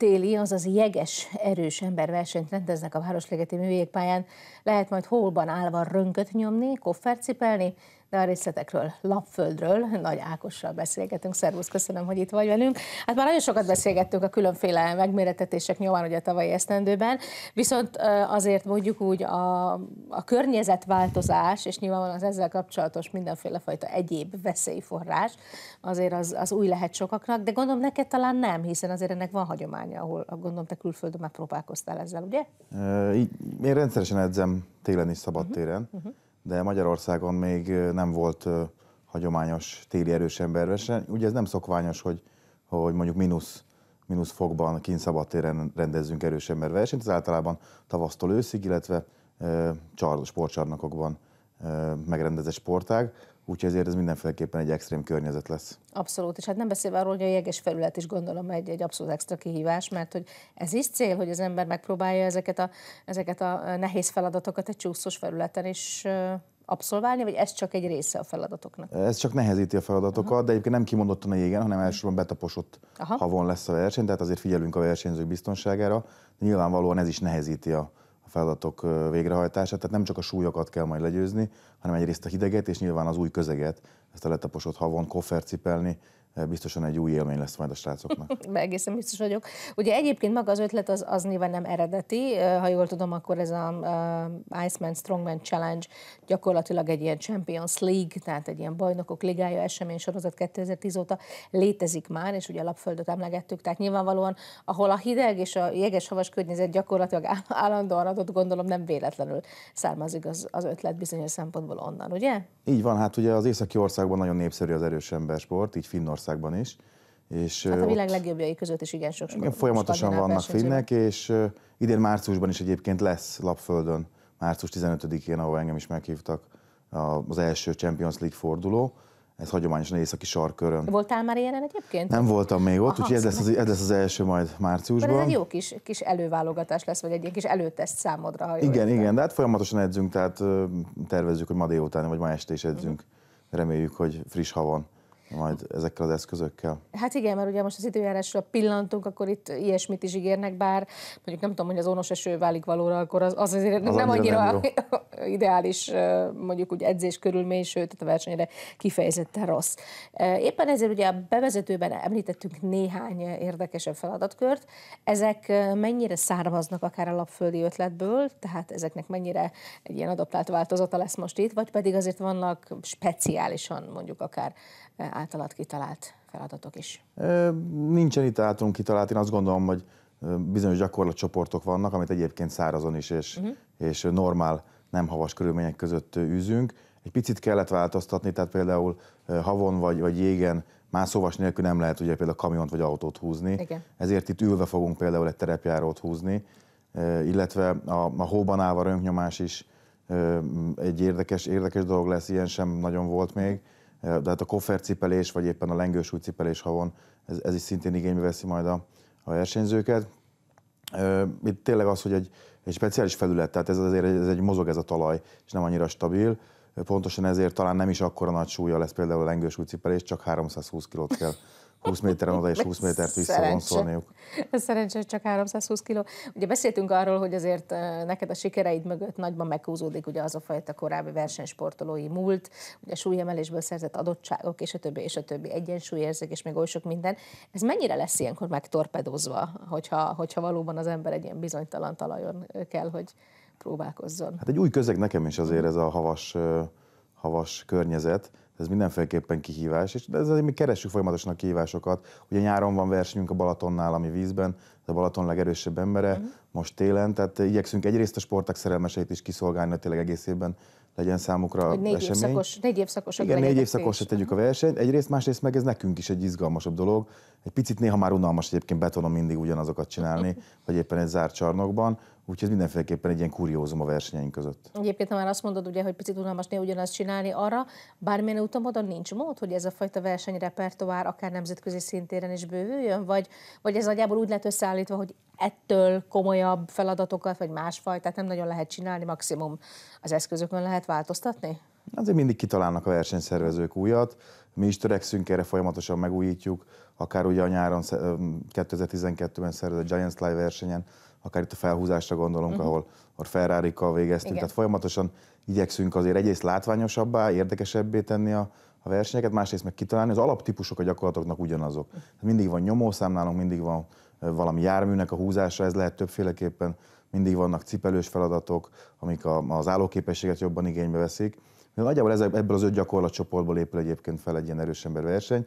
téli, azaz jeges, erős emberversenyt rendeznek a Városlegeti Művégpályán. Lehet majd holban állva rönköt nyomni, koffert cipelni de a részletekről Lapföldről Nagy Ákossal beszélgetünk. Szervusz, köszönöm, hogy itt vagy velünk. Hát már nagyon sokat beszélgettünk a különféle megméretetések nyomán, ugye a tavalyi esztendőben, viszont azért mondjuk úgy a, a környezetváltozás, és nyilvánvalóan az ezzel kapcsolatos mindenféle fajta egyéb veszélyforrás, azért az, az új lehet sokaknak, de gondolom neked talán nem, hiszen azért ennek van hagyománya, ahol gondolom te külföldön már próbálkoztál ezzel, ugye? Én rendszeresen edzem télen is szabadtéren. Uh-huh. Uh-huh de Magyarországon még nem volt hagyományos téli erős emberverseny. Ugye ez nem szokványos, hogy, hogy mondjuk mínusz, mínusz fokban kint szabadtéren rendezzünk erős emberversenyt, ez általában tavasztól őszig, illetve e, csar, sportcsarnokokban megrendezett sportág, úgyhogy ezért ez mindenféleképpen egy extrém környezet lesz. Abszolút, és hát nem beszélve arról, hogy a jeges felület is gondolom egy, egy abszolút extra kihívás, mert hogy ez is cél, hogy az ember megpróbálja ezeket a, ezeket a nehéz feladatokat egy csúszós felületen is abszolválni, vagy ez csak egy része a feladatoknak? Ez csak nehezíti a feladatokat, Aha. de egyébként nem kimondottan a jégen, hanem elsősorban betaposott Aha. havon lesz a verseny, tehát azért figyelünk a versenyzők biztonságára, de nyilvánvalóan ez is nehezíti a, feladatok végrehajtását. Tehát nem csak a súlyokat kell majd legyőzni, hanem egyrészt a hideget, és nyilván az új közeget, ezt a letaposott havon cipelni, biztosan egy új élmény lesz majd a srácoknak. egészen biztos vagyok. Ugye egyébként maga az ötlet az, az nyilván nem eredeti, ha jól tudom, akkor ez a uh, Iceman Strongman Challenge gyakorlatilag egy ilyen Champions League, tehát egy ilyen bajnokok ligája esemény sorozat 2010 óta létezik már, és ugye a lapföldöt emlegettük, tehát nyilvánvalóan, ahol a hideg és a jeges havas környezet gyakorlatilag állandóan adott, gondolom nem véletlenül származik az, az ötlet bizonyos szempontból onnan, ugye? Így van, hát ugye az északi országban nagyon népszerű az erős sport, így Finnország Finnországban is. És hát a világ ott legjobbjai között is igen sok igen, Folyamatosan vannak finnek, és idén márciusban is egyébként lesz Lapföldön, március 15-én, ahol engem is meghívtak az első Champions League forduló. Ez hagyományosan északi sarkörön. Voltál már ilyen egyébként? Nem voltam még ott, Aha, úgyhogy ez lesz, az, ez lesz az első majd márciusban. De ez egy jó kis, kis előválogatás lesz, vagy egy ilyen kis előteszt számodra. Ha igen, értem. igen, de hát folyamatosan edzünk, tehát tervezzük, hogy ma délután vagy ma este is edzünk. Uh-huh. Reméljük, hogy friss havon majd ezekkel az eszközökkel? Hát igen, mert ugye most az időjárásra pillantunk, akkor itt ilyesmit is ígérnek, bár mondjuk nem tudom, hogy az onos eső válik valóra, akkor az, az azért az nem annyira, annyira nem ideális mondjuk úgy edzés körülmény, sőt, tehát a versenyre kifejezetten rossz. Éppen ezért ugye a bevezetőben említettünk néhány érdekesebb feladatkört. Ezek mennyire származnak akár a lapföldi ötletből, tehát ezeknek mennyire egy ilyen adaptált változata lesz most itt, vagy pedig azért vannak speciálisan mondjuk akár általad kitalált feladatok is? Nincsen itt általunk kitalált, én azt gondolom, hogy bizonyos gyakorlatcsoportok vannak, amit egyébként szárazon is és, uh-huh. és normál, nem havas körülmények között űzünk. Egy picit kellett változtatni, tehát például havon vagy, vagy jégen már szóvas nélkül nem lehet ugye például kamiont vagy autót húzni, Igen. ezért itt ülve fogunk például egy terepjárót húzni, illetve a, a hóban állva rönknyomás is egy érdekes, érdekes dolog lesz, ilyen sem nagyon volt még de hát a koffercipelés, vagy éppen a lengős új cipelés havon, ez, ez is szintén igénybe veszi majd a, a versenyzőket. Itt tényleg az, hogy egy, egy speciális felület, tehát ez azért ez egy mozog ez a talaj, és nem annyira stabil. Pontosan ezért talán nem is akkora nagy súlya lesz például a lengős cipelés, csak 320 kilót kell 20 méteren oda és 20 métert visszavonszolniuk. Szerencsés csak 320 kiló. Ugye beszéltünk arról, hogy azért eh, neked a sikereid mögött nagyban meghúzódik ugye az a fajta korábbi versenysportolói múlt, ugye súlyemelésből szerzett adottságok, és a többi, és a többi egyensúlyérzék, és még oly sok minden. Ez mennyire lesz ilyenkor megtorpedozva, hogyha, hogyha valóban az ember egy ilyen bizonytalan talajon eh, kell, hogy próbálkozzon? Hát egy új közeg nekem is azért ez a havas, eh, havas környezet, ez mindenféleképpen kihívás, és ez azért mi keressük folyamatosan a kihívásokat. Ugye nyáron van versenyünk a Balatonnál, ami vízben, ez a Balaton legerősebb embere, uh-huh. most télen, tehát igyekszünk egyrészt a sportak szerelmeseit is kiszolgálni, hogy tényleg egész évben legyen számukra hogy négy esemény. Évszakos, négy évszakos, Igen, négy évszakosra tegyük a mhm. versenyt. Egyrészt, másrészt meg ez nekünk is egy izgalmasabb dolog. Egy picit néha már unalmas egyébként betonom mindig ugyanazokat csinálni, mhm. vagy éppen egy zárt csarnokban. Úgyhogy ez mindenféleképpen egy ilyen kuriózum a versenyeink között. Egyébként, ha már azt mondod, ugye, hogy picit unalmas néha ugyanazt csinálni, arra bármilyen utamodon nincs mód, hogy ez a fajta versenyrepertoár akár nemzetközi szintéren is bővüljön, vagy, vagy ez nagyjából úgy lett összeállítva, hogy ettől komolyabb feladatokat, vagy másfajtát nem nagyon lehet csinálni, maximum az eszközökön lehet változtatni? Azért mindig kitalálnak a versenyszervezők újat, mi is törekszünk erre, folyamatosan megújítjuk, akár ugye a nyáron 2012-ben szervezett Giants Live versenyen, akár itt a felhúzásra gondolunk, uh-huh. ahol a ferrari végeztünk, Igen. tehát folyamatosan igyekszünk azért egyrészt látványosabbá, érdekesebbé tenni a, a versenyeket, másrészt meg kitalálni, az alaptípusok a gyakorlatoknak ugyanazok. Tehát mindig van nyomószám nálunk, mindig van valami járműnek a húzása, ez lehet többféleképpen, mindig vannak cipelős feladatok, amik a, az állóképességet jobban igénybe veszik, Nagyjából ezek, ebből az öt gyakorlatcsoportból épül egyébként fel egy ilyen erős verseny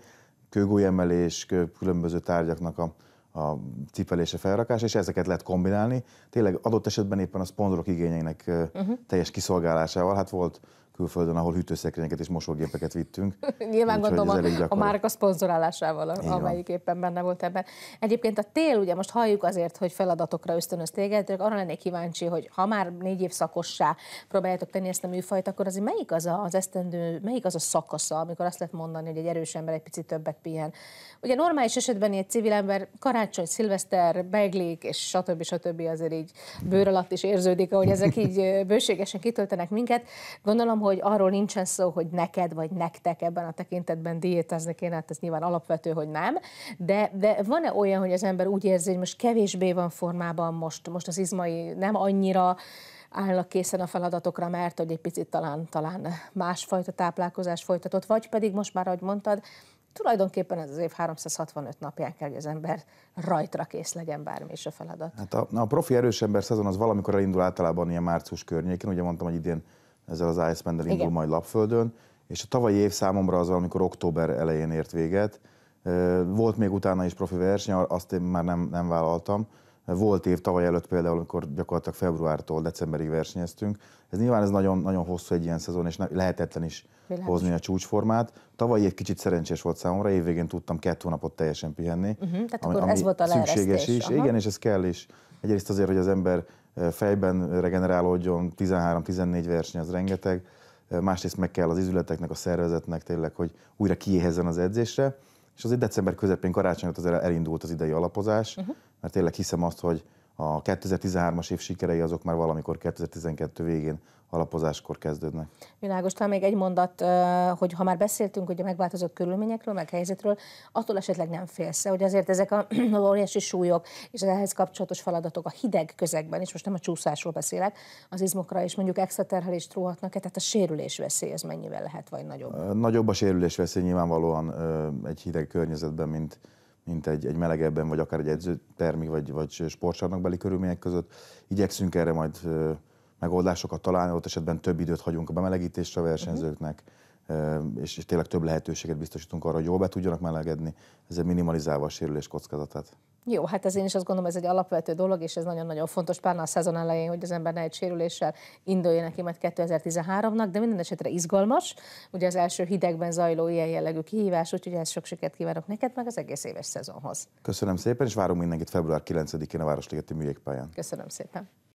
kőgólyemelés, különböző tárgyaknak a, a cipelése, felrakása, és ezeket lehet kombinálni. Tényleg adott esetben éppen a szponzorok igényeinek uh-huh. teljes kiszolgálásával. Hát volt külföldön, ahol hűtőszekrényeket és mosógépeket vittünk. Nyilván Úgy, gondolom a, a márka szponzorálásával, Így amelyik van. éppen benne volt ebben. Egyébként a tél, ugye most halljuk azért, hogy feladatokra ösztönöz téged, de arra lennék kíváncsi, hogy ha már négy év szakossá próbáljátok tenni ezt a műfajt, akkor azért melyik az a, az esztendő, melyik az a szakasza, amikor azt lehet mondani, hogy egy erős ember egy picit többet pihen. Ugye normális esetben egy civil ember karácsony, szilveszter, beglék, és stb. stb. azért így bőr alatt is érződik, ahogy ezek így bőségesen kitöltenek minket. Gondolom, hogy arról nincsen szó, hogy neked vagy nektek ebben a tekintetben diétázni kéne, hát ez nyilván alapvető, hogy nem, de, de van-e olyan, hogy az ember úgy érzi, hogy most kevésbé van formában, most, most az izmai nem annyira állnak készen a feladatokra, mert hogy egy picit talán, talán másfajta táplálkozás folytatott, vagy pedig most már, ahogy mondtad, tulajdonképpen ez az év 365 napján kell, hogy az ember rajtra kész legyen bármi is a feladat. Hát a, a profi erős ember szezon az valamikor elindul általában ilyen március környékén, ugye mondtam, hogy idén ezzel az Iceman-del indul majd Lapföldön, és a tavalyi év számomra az amikor október elején ért véget. Volt még utána is profi verseny, azt én már nem, nem vállaltam. Volt év tavaly előtt például, amikor gyakorlatilag februártól decemberig versenyeztünk. Ez nyilván ez nagyon, nagyon hosszú egy ilyen szezon, és lehetetlen is Világos. hozni a csúcsformát. Tavaly év kicsit szerencsés volt számomra, évvégén tudtam két hónapot teljesen pihenni. Uh-huh, tehát ami, akkor ami ez volt a szükséges is. Aha. Igen, és ez kell is. Egyrészt azért, hogy az ember fejben regenerálódjon, 13-14 verseny az rengeteg, másrészt meg kell az izületeknek, a szervezetnek tényleg, hogy újra kiéhezzen az edzésre, és azért december közepén karácsonyot azért elindult az idei alapozás, uh-huh. mert tényleg hiszem azt, hogy a 2013-as év sikerei azok már valamikor 2012 végén alapozáskor kezdődnek. Világos, talán még egy mondat, hogy ha már beszéltünk ugye megváltozott körülményekről, meg helyzetről, attól esetleg nem félsz hogy azért ezek a óriási súlyok és az ehhez kapcsolatos feladatok a hideg közegben, és most nem a csúszásról beszélek, az izmokra is mondjuk extra terhelést róhatnak-e, tehát a sérülés veszély ez mennyivel lehet, vagy nagyobb? Nagyobb a sérülés veszély nyilvánvalóan egy hideg környezetben, mint mint egy, egy melegebben, vagy akár egy edzőtermi, vagy, vagy sportcsarnokbeli körülmények között. Igyekszünk erre majd megoldásokat találni, ott esetben több időt hagyunk a bemelegítésre a versenyzőknek, mhm. és, és tényleg több lehetőséget biztosítunk arra, hogy jól be tudjanak melegedni, ezzel minimalizálva a sérülés kockázatát. Jó, hát ez én is azt gondolom, ez egy alapvető dolog, és ez nagyon-nagyon fontos pláne a szezon elején, hogy az ember ne egy sérüléssel induljon neki majd 2013-nak, de minden esetre izgalmas, ugye az első hidegben zajló ilyen jellegű kihívás, úgyhogy ez sok sikert kívánok neked, meg az egész éves szezonhoz. Köszönöm szépen, és várom mindenkit február 9-én a Városligeti Műjégpályán. Köszönöm szépen.